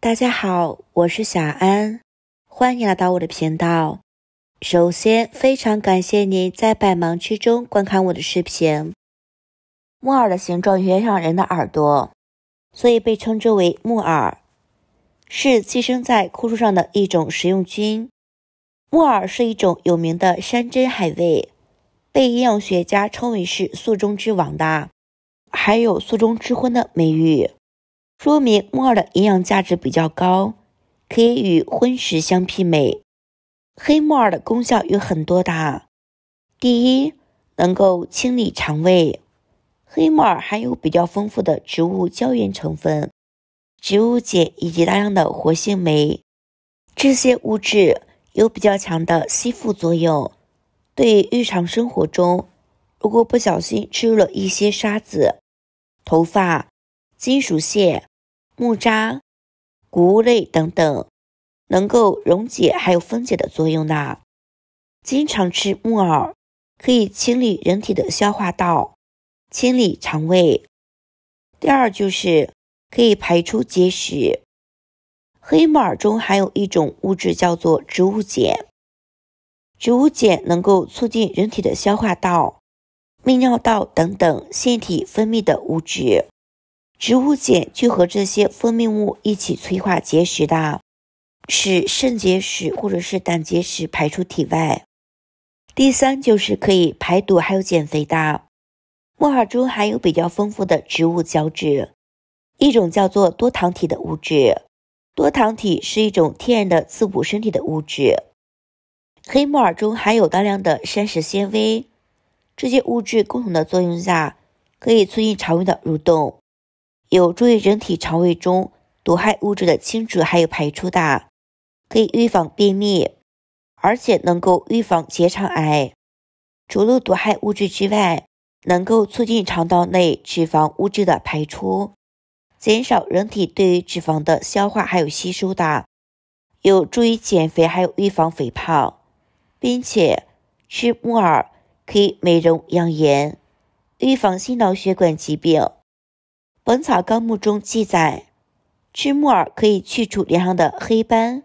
大家好，我是小安，欢迎来到我的频道。首先，非常感谢您在百忙之中观看我的视频。木耳的形状有点像人的耳朵，所以被称之为木耳。是寄生在枯树上的一种食用菌。木耳是一种有名的山珍海味，被营养学家称为是素中之王的，还有素中之荤的美誉。说明木耳的营养价值比较高，可以与荤食相媲美。黑木耳的功效有很多的，第一，能够清理肠胃。黑木耳含有比较丰富的植物胶原成分、植物碱以及大量的活性酶，这些物质有比较强的吸附作用。对日常生活中，如果不小心吃入了一些沙子、头发、金属屑。木渣、谷物类等等，能够溶解还有分解的作用呢。经常吃木耳可以清理人体的消化道，清理肠胃。第二就是可以排出结石。黑木耳中含有一种物质叫做植物碱，植物碱能够促进人体的消化道、泌尿道等等腺体分泌的物质。植物碱就和这些分泌物一起催化结石的，使肾结石或者是胆结石排出体外。第三就是可以排毒，还有减肥的。木耳中含有比较丰富的植物胶质，一种叫做多糖体的物质。多糖体是一种天然的滋补身体的物质。黑木耳中含有大量的膳食纤维，这些物质共同的作用下，可以促进肠胃的蠕动。有助于人体肠胃中毒害物质的清除，还有排出的，可以预防便秘，而且能够预防结肠癌。除了毒害物质之外，能够促进肠道内脂肪物质的排出，减少人体对于脂肪的消化还有吸收的，有助于减肥还有预防肥胖，并且吃木耳可以美容养颜，预防心脑血管疾病。《本草纲目》中记载，吃木耳可以去除脸上的黑斑，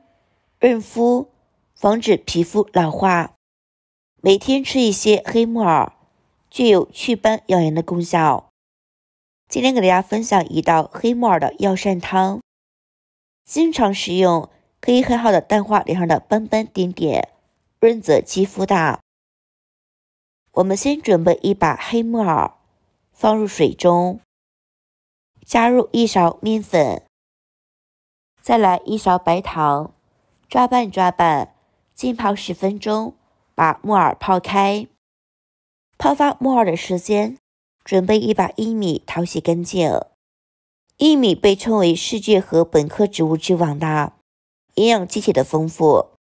润肤，防止皮肤老化。每天吃一些黑木耳，具有祛斑养颜的功效。今天给大家分享一道黑木耳的药膳汤，经常食用可以很好的淡化脸上的斑斑点点，润泽肌肤的。我们先准备一把黑木耳，放入水中。加入一勺面粉，再来一勺白糖，抓拌抓拌，浸泡十分钟，把木耳泡开。泡发木耳的时间，准备一把薏米，淘洗干净。薏米被称为世界禾本科植物之王的，营养极其的丰富。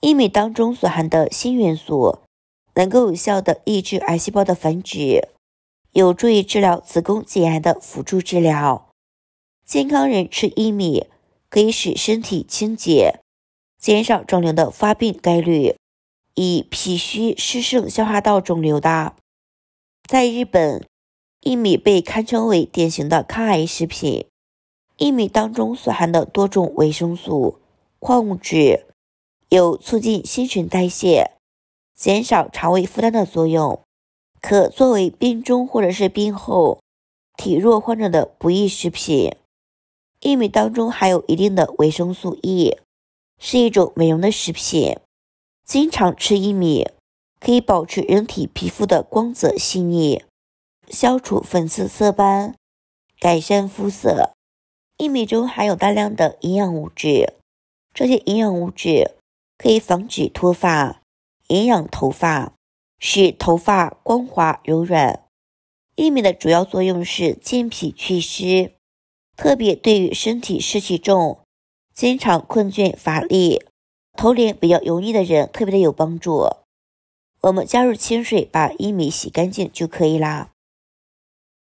薏米当中所含的锌元素，能够有效的抑制癌细胞的繁殖。有助于治疗子宫颈癌的辅助治疗。健康人吃薏米可以使身体清洁，减少肿瘤的发病概率。以脾虚湿盛消化道肿瘤的，在日本，薏米被堪称为典型的抗癌食品。薏米当中所含的多种维生素、矿物质，有促进新陈代谢、减少肠胃负担的作用。可作为病中或者是病后体弱患者的补益食品。薏米当中含有一定的维生素 E，是一种美容的食品。经常吃薏米可以保持人体皮肤的光泽细腻，消除粉刺色斑，改善肤色。薏米中含有大量的营养物质，这些营养物质可以防止脱发，营养头发。使头发光滑柔软。薏米的主要作用是健脾祛湿，特别对于身体湿气重、经常困倦乏力、头脸比较油腻的人特别的有帮助。我们加入清水，把薏米洗干净就可以啦。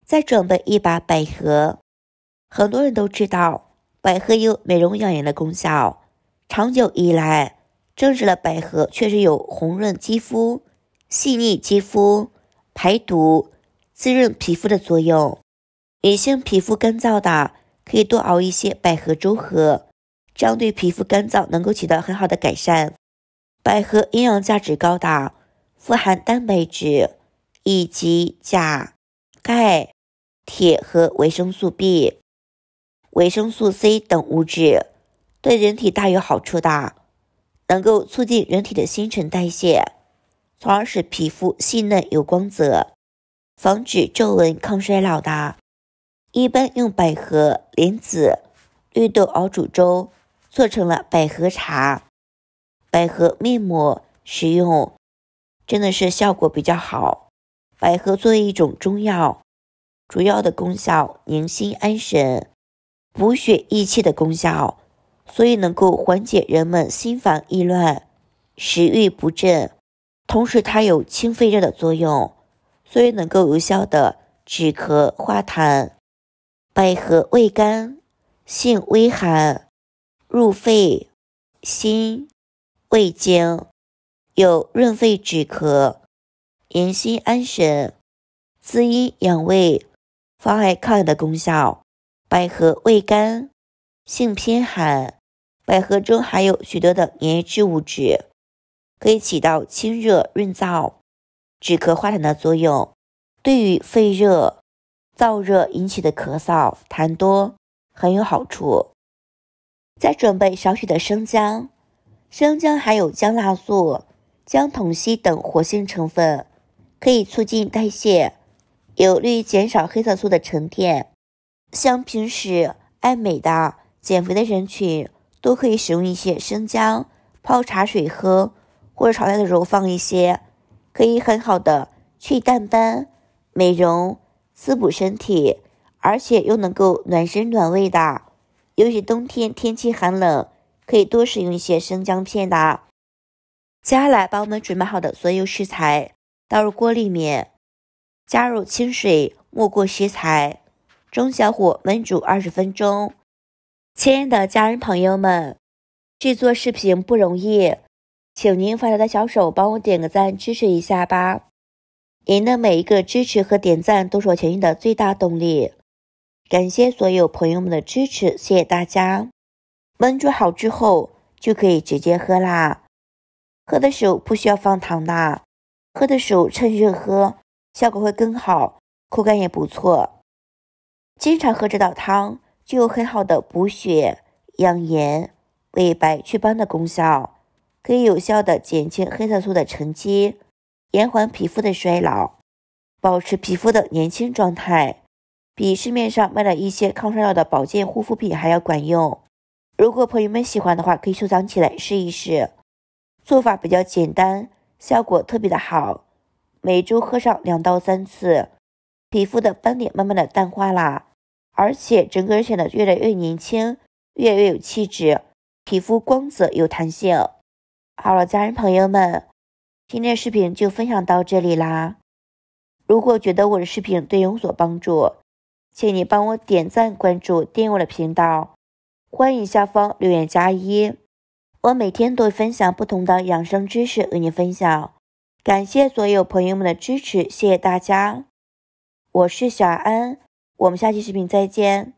再准备一把百合，很多人都知道百合有美容养颜的功效，长久以来证实了百合确实有红润肌肤。细腻肌肤、排毒、滋润皮肤的作用。女性皮肤干燥的，可以多熬一些百合粥喝，这样对皮肤干燥能够起到很好的改善。百合营养价值高的，富含蛋白质以及钾、钙、铁和维生素 B、维生素 C 等物质，对人体大有好处的，能够促进人体的新陈代谢。从而使皮肤细嫩有光泽，防止皱纹、抗衰老的。一般用百合、莲子、绿豆熬煮粥，做成了百合茶、百合面膜使用，真的是效果比较好。百合作为一种中药，主要的功效宁心安神、补血益气的功效，所以能够缓解人们心烦意乱、食欲不振。同时，它有清肺热的作用，所以能够有效的止咳化痰。百合味甘，性微寒，入肺、心、胃经，有润肺止咳、养心安神、滋阴养胃、防癌抗癌的功效。百合味甘，性偏寒，百合中含有许多的黏质物质。可以起到清热润燥、止咳化痰的作用，对于肺热、燥热引起的咳嗽、痰多很有好处。再准备少许的生姜，生姜含有姜辣素、姜酮烯等活性成分，可以促进代谢，有利于减少黑色素的沉淀。像平时爱美的、减肥的人群，都可以使用一些生姜泡茶水喝。或者炒菜的时候放一些，可以很好的去淡斑、美容、滋补身体，而且又能够暖身暖胃的。尤其冬天天气寒冷，可以多使用一些生姜片的。接下来，把我们准备好的所有食材倒入锅里面，加入清水没过食材，中小火焖煮二十分钟。亲爱的家人朋友们，制作视频不容易。请您发财的小手帮我点个赞，支持一下吧！您的每一个支持和点赞都是我前进的最大动力。感谢所有朋友们的支持，谢谢大家！焖煮好之后就可以直接喝啦。喝的时候不需要放糖的，喝的时候趁热喝，效果会更好，口感也不错。经常喝这道汤，具有很好的补血、养颜、美白、祛斑的功效。可以有效的减轻黑色素的沉积，延缓皮肤的衰老，保持皮肤的年轻状态，比市面上卖的一些抗衰老的保健护肤品还要管用。如果朋友们喜欢的话，可以收藏起来试一试。做法比较简单，效果特别的好。每周喝上两到三次，皮肤的斑点慢慢的淡化啦，而且整个人显得越来越年轻，越来越有气质，皮肤光泽有弹性。好了，家人朋友们，今天的视频就分享到这里啦。如果觉得我的视频对有所帮助，请你帮我点赞、关注、订阅我的频道。欢迎下方留言加一，我每天都会分享不同的养生知识与你分享。感谢所有朋友们的支持，谢谢大家。我是小安，我们下期视频再见。